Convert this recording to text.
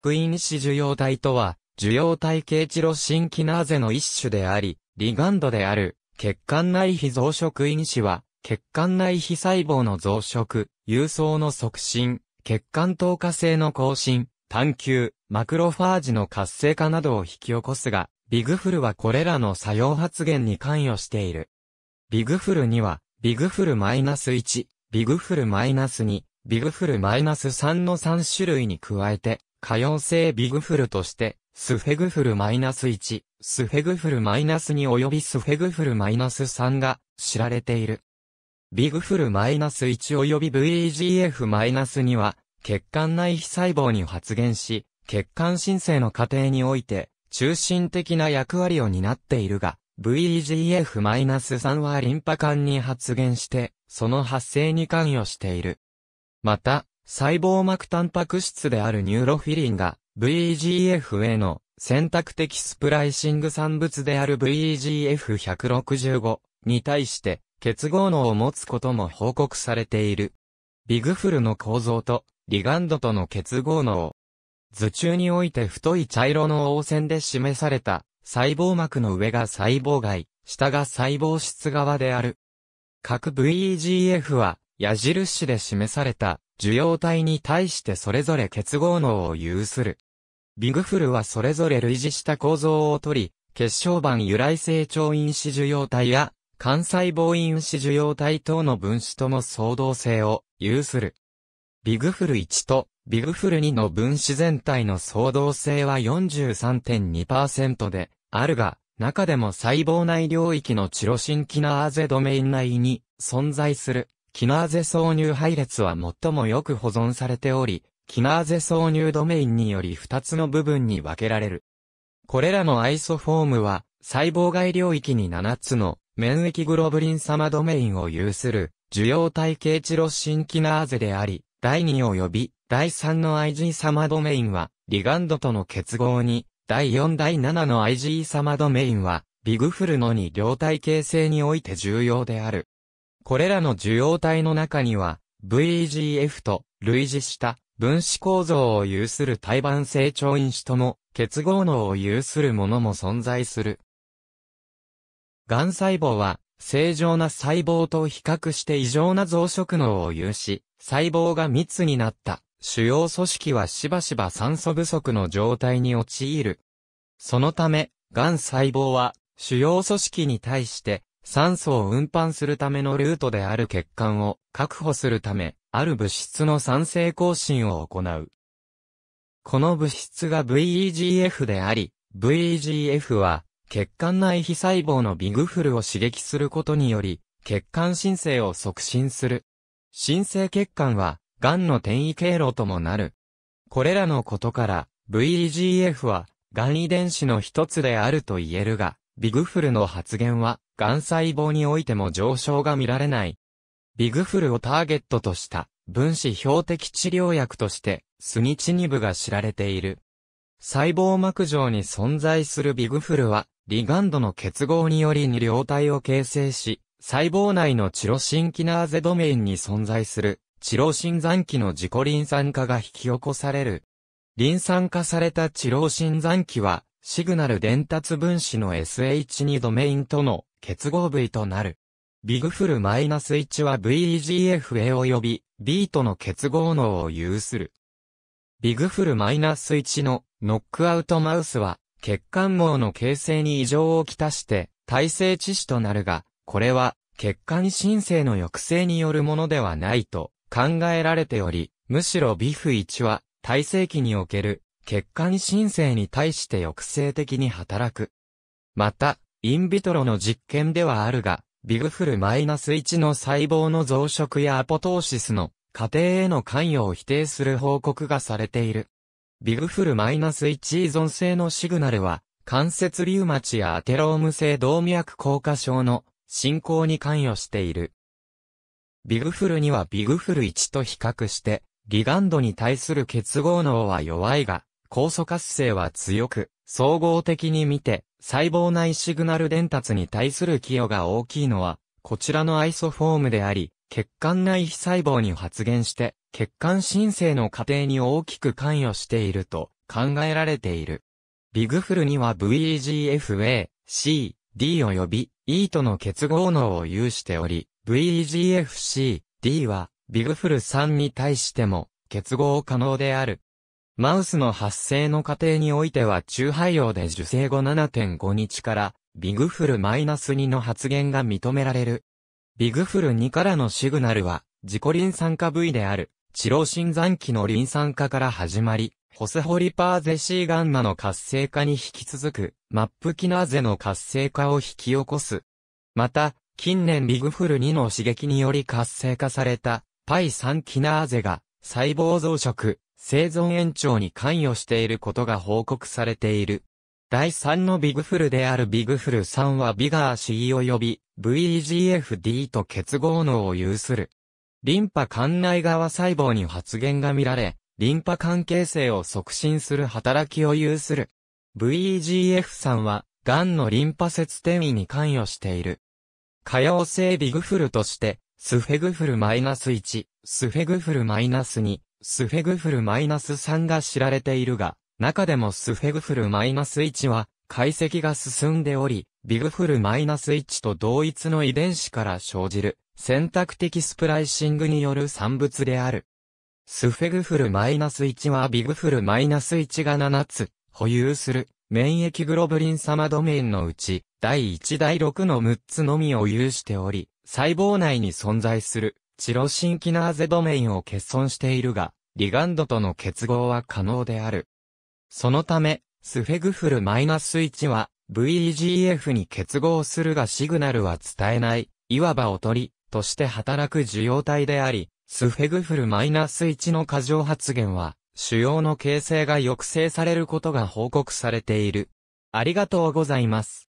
クイ子受容体とは、受容体系チロシンキナーゼの一種であり、リガンドである、血管内皮増殖因子は、血管内皮細胞の増殖、郵送の促進、血管透過性の更新、探求、マクロファージの活性化などを引き起こすが、ビグフルはこれらの作用発現に関与している。ビグフルには、ビグフルマイナス -1、ビグフルマイナス -2、ビグフルマイナス -3 の3種類に加えて、可用性ビグフルとして、スフェグフル -1、スフェグフル -2 及びスフェグフル -3 が知られている。ビグフル -1 及び VEGF-2 は、血管内皮細胞に発現し、血管新生の過程において、中心的な役割を担っているが、VEGF-3 はリンパ管に発現して、その発生に関与している。また、細胞膜タンパク質であるニューロフィリンが VEGF への選択的スプライシング産物である VEGF165 に対して結合能を持つことも報告されている。ビグフルの構造とリガンドとの結合能。図中において太い茶色の黄線で示された細胞膜の上が細胞外、下が細胞質側である。各 VEGF は矢印で示された受容体に対してそれぞれ結合能を有する。ビグフルはそれぞれ類似した構造をとり、血小板由来成長因子受容体や、幹細胞因子受容体等の分子とも相同性を有する。ビグフル1とビグフル2の分子全体の相同性は43.2%であるが、中でも細胞内領域のチロシンキナーゼドメイン内に存在するキナーゼ挿入配列は最もよく保存されており、キナーゼ挿入ドメインにより2つの部分に分けられる。これらのアイソフォームは、細胞外領域に7つの免疫グロブリン様ドメインを有する受容体系チロシンキナーゼであり、第2及び第3の IG 様ドメインはリガンドとの結合に、第4第7の IG 様ドメインはビグフルノに両体形成において重要である。これらの受容体の中には、VEGF と類似した分子構造を有する胎盤成長因子とも結合能を有するものも存在する。癌細胞は正常な細胞と比較して異常な増殖能を有し、細胞が密になった主要組織はしばしば酸素不足の状態に陥る。そのため、癌細胞は主要組織に対して酸素を運搬するためのルートである血管を確保するため、ある物質の酸性更新を行う。この物質が VEGF であり、VEGF は血管内皮細胞のビグフルを刺激することにより、血管新生を促進する。新生血管は、癌の転移経路ともなる。これらのことから、VEGF は、癌遺伝子の一つであると言えるが、ビグフルの発言は、癌細胞においても上昇が見られない。ビグフルをターゲットとした分子標的治療薬として、スニチニブが知られている。細胞膜上に存在するビグフルは、リガンドの結合により二両体を形成し、細胞内のチロシンキナーゼドメインに存在する、チロシン残機の自己リン酸化が引き起こされる。リン酸化されたチロシン残機は、シグナル伝達分子の SH2 ドメインとの結合部位となる。ビグフルマイナス -1 は VEGFA 及び B との結合能を有する。ビグフルマイナス -1 のノックアウトマウスは血管網の形成に異常をきたして耐性致死となるが、これは血管新生の抑制によるものではないと考えられており、むしろビフ1は耐性期における血管申請に対して抑制的に働く。また、インビトロの実験ではあるが、ビグフルマイナス -1 の細胞の増殖やアポトーシスの過程への関与を否定する報告がされている。ビグフルマイナス -1 依存性のシグナルは、関節リウマチやアテローム性動脈硬化症の進行に関与している。ビグフルにはビグフル1と比較して、リガンドに対する結合能は弱いが、酵素活性は強く、総合的に見て、細胞内シグナル伝達に対する寄与が大きいのは、こちらのアイソフォームであり、血管内皮細胞に発現して、血管申請の過程に大きく関与していると考えられている。ビグフルには VEGFA、C、D 及び E との結合能を有しており、VEGFC、D はビグフル3に対しても結合可能である。マウスの発生の過程においては中排用で受精後7.5日からビグフル -2 の発現が認められる。ビグフル2からのシグナルは自己リン酸化部位である治療心残機のリン酸化から始まり、ホスホリパーゼ C ガンマの活性化に引き続く、マップキナーゼの活性化を引き起こす。また、近年ビグフル2の刺激により活性化された、パイ3キナーゼが、細胞増殖、生存延長に関与していることが報告されている。第3のビグフルであるビグフル3はビガー C 及び VEGFD と結合能を有する。リンパ管内側細胞に発現が見られ、リンパ関係性を促進する働きを有する。VEGF3 は、癌のリンパ節転移に関与している。可用性ビグフルとして、スフェグフルマイ -1、スフェグフルマイ -2、スフェグフルマイナス -3 が知られているが、中でもスフェグフルマイナス -1 は解析が進んでおり、ビグフルマイナス -1 と同一の遺伝子から生じる選択的スプライシングによる産物である。スフェグフルマイナス -1 はビグフルマイナス -1 が7つ保有する免疫グロブリン様ドメインのうち第1第6の6つのみを有しており、細胞内に存在するチロシンキナーゼドメインを欠損しているが、リガンドとの結合は可能である。そのため、スフェグフル -1 は VEGF に結合するがシグナルは伝えない、いわばおとりとして働く受容体であり、スフェグフル -1 の過剰発現は、腫瘍の形成が抑制されることが報告されている。ありがとうございます。